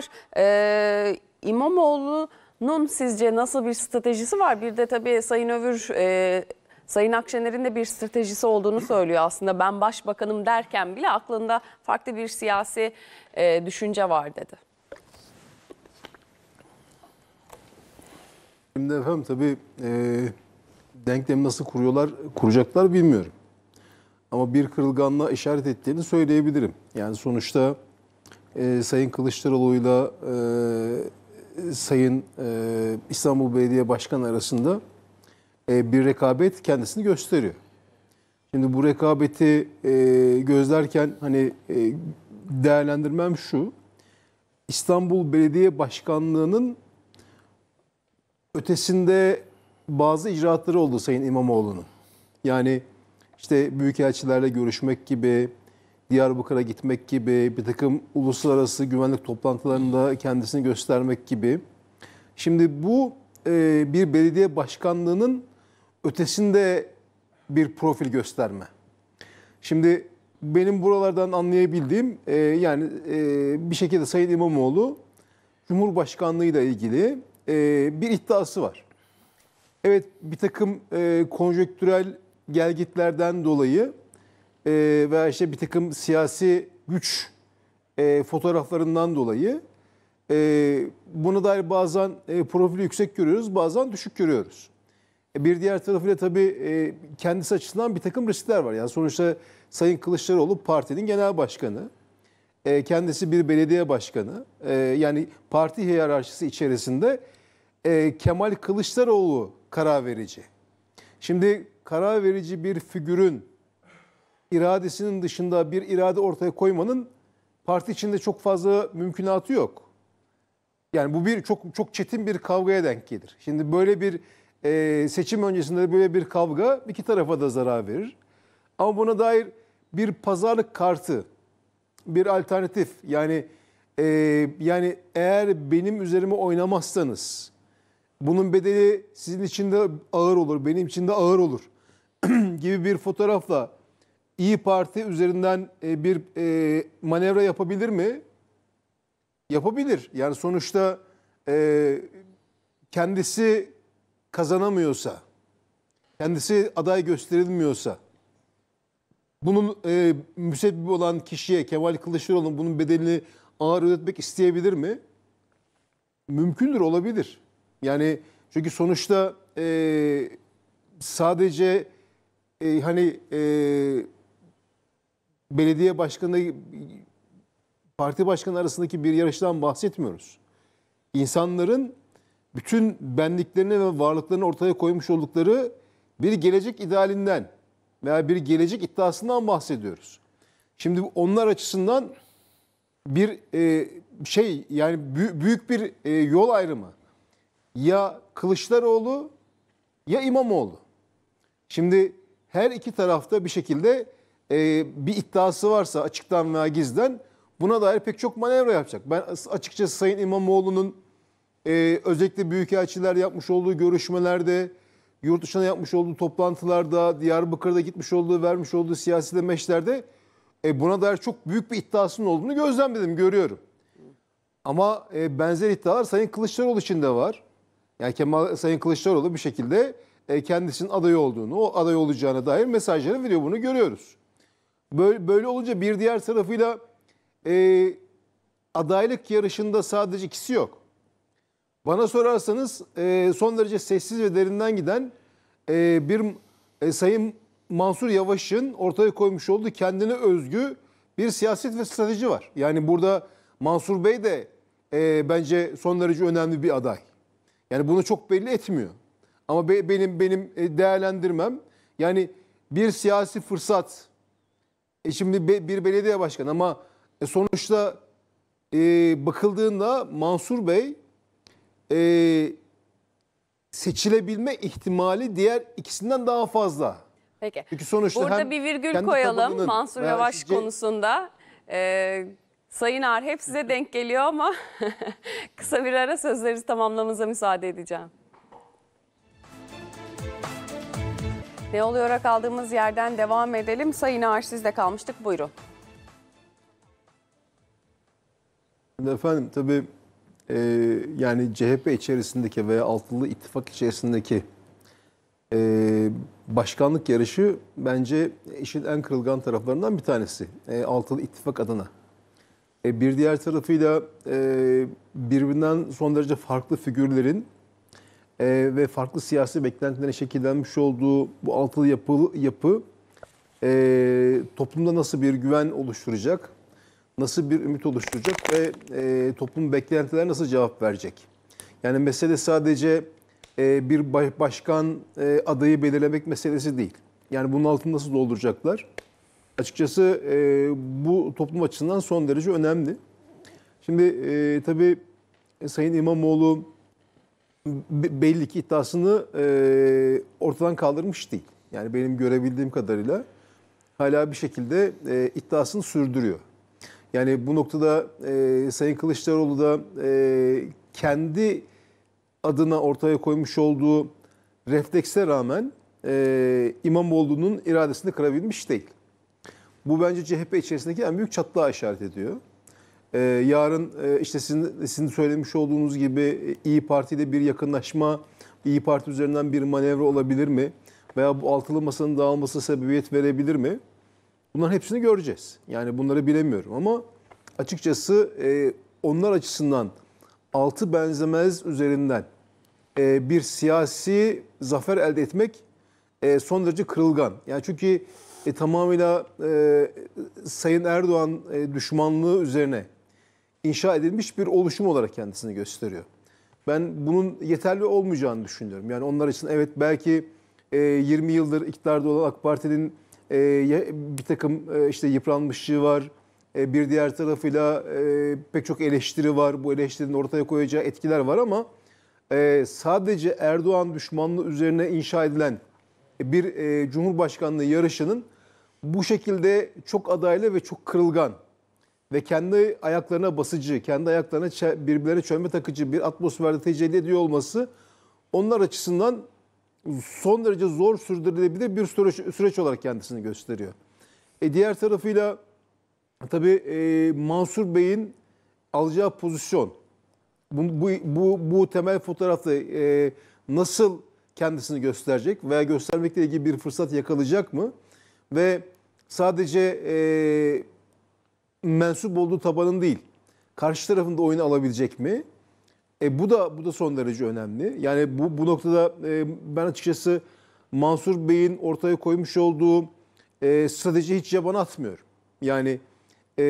Ömer, e, İmamoğlu'nun sizce nasıl bir stratejisi var? Bir de tabii Sayın Övür... E, Sayın Akşener'in de bir stratejisi olduğunu söylüyor aslında. Ben başbakanım derken bile aklında farklı bir siyasi e, düşünce var dedi. Şimdi efendim tabii e, denklemi nasıl kuruyorlar, kuracaklar bilmiyorum. Ama bir kırılganlığa işaret ettiğini söyleyebilirim. Yani sonuçta e, Sayın Kılıçdaroğlu'yla e, Sayın e, İstanbul Belediye Başkanı arasında e, bir rekabet kendisini gösteriyor. Şimdi bu rekabeti e, gözlerken hani e, değerlendirmem şu. İstanbul Belediye Başkanlığı'nın ötesinde bazı icraatları oldu Sayın İmamoğlu'nun. Yani işte büyükelçilerle görüşmek gibi, Diyarbakır'a gitmek gibi, bir takım uluslararası güvenlik toplantılarında kendisini göstermek gibi. Şimdi bu e, bir belediye başkanlığının ötesinde bir profil gösterme. Şimdi benim buralardan anlayabildiğim e, yani e, bir şekilde Sayın İmamoğlu Cumhurbaşkanlığı ile ilgili bir iddiası var. Evet bir takım konjektürel gelgitlerden dolayı e, veya işte bir takım siyasi güç e, fotoğraflarından dolayı e, buna dair bazen e, profili yüksek görüyoruz, bazen düşük görüyoruz. E, bir diğer tarafıyla tabii e, kendisi açısından bir takım riskler var. Yani sonuçta Sayın Kılıçdaroğlu partinin genel başkanı, e, kendisi bir belediye başkanı. E, yani parti hiyerarşisi içerisinde e, Kemal Kılıçdaroğlu karar verici. Şimdi karar verici bir figürün iradesinin dışında bir irade ortaya koymanın parti içinde çok fazla mümkünatı yok. Yani bu bir çok çok çetin bir kavgaya denk gelir. Şimdi böyle bir e, seçim öncesinde böyle bir kavga iki tarafa da zarar verir. Ama buna dair bir pazarlık kartı, bir alternatif yani e, yani eğer benim üzerime oynamazsanız bunun bedeli sizin için de ağır olur, benim için de ağır olur gibi bir fotoğrafla İyi Parti üzerinden e, bir e, manevra yapabilir mi? Yapabilir. Yani sonuçta e, kendisi kazanamıyorsa, kendisi aday gösterilmiyorsa, bunun e, müsebbibi olan kişiye Kemal Kılıçdaroğlu'nun bunun bedelini ağır ödetmek isteyebilir mi? Mümkündür, olabilir. Yani çünkü sonuçta e, sadece e, hani e, belediye başkanı parti başkanı arasındaki bir yarıştan bahsetmiyoruz. İnsanların bütün benliklerini ve varlıklarını ortaya koymuş oldukları bir gelecek idealinden veya bir gelecek iddiasından bahsediyoruz. Şimdi onlar açısından bir e, şey yani büyük bir e, yol ayrımı. Ya Kılıçdaroğlu ya İmamoğlu. Şimdi her iki tarafta bir şekilde e, bir iddiası varsa açıktan veya gizden buna dair pek çok manevra yapacak. Ben açıkçası Sayın İmamoğlu'nun e, özellikle büyükelçiler yapmış olduğu görüşmelerde, yurt dışına yapmış olduğu toplantılarda, Diyarbakır'da gitmiş olduğu, vermiş olduğu siyasi demeçlerde e, buna dair çok büyük bir iddiasının olduğunu gözlemledim, görüyorum. Ama e, benzer iddialar Sayın Kılıçdaroğlu için de var. Yani Kemal Sayın Kılıçdaroğlu bir şekilde e, kendisinin aday olduğunu, o aday olacağına dair mesajları veriyor. Bunu görüyoruz. Böyle, böyle olunca bir diğer tarafıyla e, adaylık yarışında sadece ikisi yok. Bana sorarsanız e, son derece sessiz ve derinden giden e, bir e, Sayın Mansur Yavaş'ın ortaya koymuş olduğu kendine özgü bir siyaset ve strateji var. Yani burada Mansur Bey de e, bence son derece önemli bir aday. Yani bunu çok belli etmiyor. Ama be, benim benim e, değerlendirmem yani bir siyasi fırsat e şimdi bir belediye başkanı ama e, sonuçta e, bakıldığında Mansur Bey e, seçilebilme ihtimali diğer ikisinden daha fazla. Peki. Çünkü sonuçta Burada bir virgül koyalım Mansur Yavaş işte- konusunda. Ee, Sayın Ar hep size denk geliyor ama kısa bir ara sözlerinizi tamamlamamıza müsaade edeceğim. Beyoğlu olarak aldığımız yerden devam edelim. Sayın Ağar sizde kalmıştık. Buyurun. Efendim tabii e, yani CHP içerisindeki veya altılı ittifak içerisindeki e, başkanlık yarışı bence işin en kırılgan taraflarından bir tanesi. E, altılı ittifak adına. E, bir diğer tarafıyla e, birbirinden son derece farklı figürlerin e, ve farklı siyasi beklentilerin şekillenmiş olduğu bu altılı yapı, yapı e, toplumda nasıl bir güven oluşturacak, nasıl bir ümit oluşturacak ve e, toplum beklentiler nasıl cevap verecek? Yani mesele sadece e, bir başkan e, adayı belirlemek meselesi değil. Yani bunun altını nasıl dolduracaklar? Açıkçası e, bu toplum açısından son derece önemli. Şimdi e, tabii e, Sayın İmamoğlu belli ki iddiasını e, ortadan kaldırmış değil. Yani benim görebildiğim kadarıyla hala bir şekilde e, iddiasını sürdürüyor. Yani bu noktada e, Sayın Kılıçdaroğlu da e, kendi adına ortaya koymuş olduğu reflekse rağmen e, İmamoğlu'nun iradesini kırabilmiş değil. Bu bence CHP içerisindeki en büyük çatlağa işaret ediyor. Ee, yarın e, işte sizin, sizin söylemiş olduğunuz gibi e, İyi Parti ile bir yakınlaşma, İyi Parti üzerinden bir manevra olabilir mi? Veya bu altılı masanın dağılması sebebiyet verebilir mi? Bunların hepsini göreceğiz. Yani bunları bilemiyorum ama açıkçası e, onlar açısından altı benzemez üzerinden e, bir siyasi zafer elde etmek e, son derece kırılgan. Yani çünkü e, tamamıyla e, Sayın Erdoğan e, düşmanlığı üzerine inşa edilmiş bir oluşum olarak kendisini gösteriyor. Ben bunun yeterli olmayacağını düşünüyorum. Yani onlar için evet belki 20 e, yıldır iktidarda olan AK Parti'nin e, bir takım e, işte yıpranmışlığı var. Bir diğer tarafıyla pek çok eleştiri var. Bu eleştirinin ortaya koyacağı etkiler var ama sadece Erdoğan düşmanlığı üzerine inşa edilen bir Cumhurbaşkanlığı yarışının bu şekilde çok adaylı ve çok kırılgan ve kendi ayaklarına basıcı, kendi ayaklarına birbirlerine çöme takıcı bir atmosferde tecelli ediyor olması onlar açısından son derece zor sürdürülebilir bir süreç, süreç olarak kendisini gösteriyor. E diğer tarafıyla tabii e, Mansur Bey'in alacağı pozisyon, bu, bu, bu, bu temel fotoğrafta e, nasıl kendisini gösterecek veya göstermekle ilgili bir fırsat yakalayacak mı? Ve sadece e, mensup olduğu tabanın değil. Karşı tarafın da oyunu alabilecek mi? E, bu da bu da son derece önemli. Yani bu bu noktada e, ben açıkçası Mansur Bey'in ortaya koymuş olduğu e, strateji hiç yabana atmıyorum. Yani e,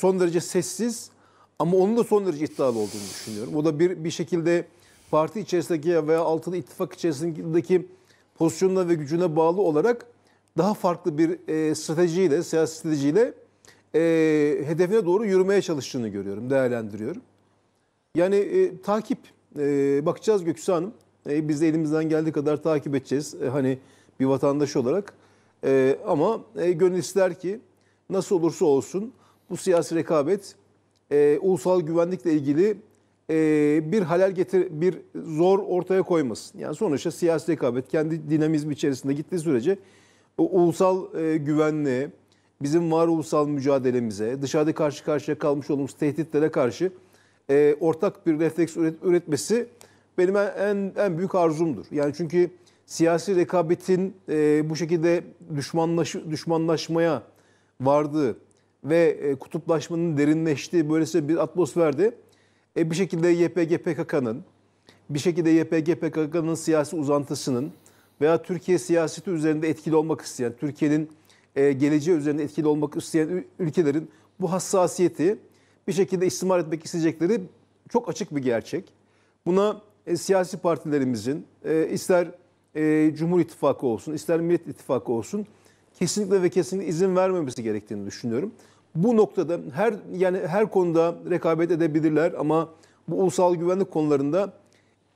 son derece sessiz ama onun da son derece iddialı olduğunu düşünüyorum. O da bir bir şekilde parti içerisindeki veya altılı ittifak içerisindeki pozisyonuna ve gücüne bağlı olarak daha farklı bir e, stratejiyle, siyasi stratejiyle e, hedefine doğru yürümeye çalıştığını görüyorum, değerlendiriyorum. Yani e, takip, e, bakacağız Göksu Hanım. E, biz de elimizden geldiği kadar takip edeceğiz. E, hani bir vatandaş olarak. E, ama e, gönül ister ki nasıl olursa olsun bu siyasi rekabet e, ulusal güvenlikle ilgili e, bir halel getir, bir zor ortaya koymasın. Yani sonuçta siyasi rekabet kendi dinamizmi içerisinde gittiği sürece o ulusal e, güvenliğe, bizim varoluşsal mücadelemize, dışarıda karşı karşıya kalmış olduğumuz tehditlere karşı e, ortak bir refleks üret, üretmesi benim en, en büyük arzumdur. Yani çünkü siyasi rekabetin e, bu şekilde düşmanlaş, düşmanlaşmaya vardığı ve e, kutuplaşmanın derinleştiği böylesi bir atmosferde e, bir şekilde YPG PKK'nın, bir şekilde YPG PKK'nın siyasi uzantısının veya Türkiye siyaseti üzerinde etkili olmak isteyen, Türkiye'nin e, geleceği üzerinde etkili olmak isteyen ülkelerin bu hassasiyeti bir şekilde istismar etmek isteyecekleri çok açık bir gerçek. Buna e, siyasi partilerimizin e, ister e, Cumhur İttifakı olsun, ister Millet İttifakı olsun kesinlikle ve kesinlikle izin vermemesi gerektiğini düşünüyorum. Bu noktada her yani her konuda rekabet edebilirler ama bu ulusal güvenlik konularında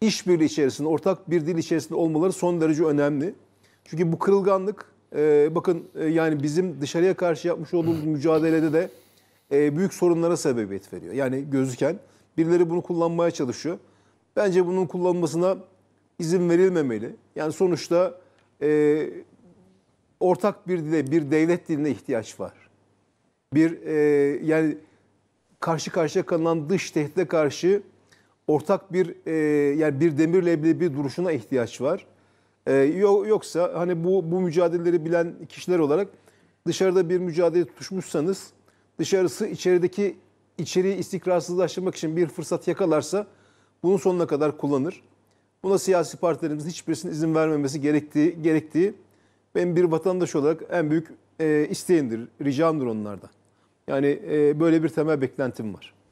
işbirliği içerisinde, ortak bir dil içerisinde olmaları son derece önemli. Çünkü bu kırılganlık ee, bakın e, yani bizim dışarıya karşı yapmış olduğumuz hmm. mücadelede de e, büyük sorunlara sebebiyet veriyor. Yani gözüken birileri bunu kullanmaya çalışıyor. Bence bunun kullanılmasına izin verilmemeli. Yani sonuçta e, ortak bir dile, bir devlet diline ihtiyaç var. Bir e, yani karşı karşıya kalan dış tehdide karşı ortak bir e, yani bir demirle bir duruşuna ihtiyaç var. Ee, yoksa hani bu, bu mücadeleleri bilen kişiler olarak dışarıda bir mücadele tutmuşsanız dışarısı içerideki içeriği istikrarsızlaştırmak için bir fırsat yakalarsa bunun sonuna kadar kullanır. Buna siyasi partilerimizin hiçbirisinin izin vermemesi gerektiği, gerektiği ben bir vatandaş olarak en büyük e, isteğimdir, ricamdır onlarda Yani e, böyle bir temel beklentim var.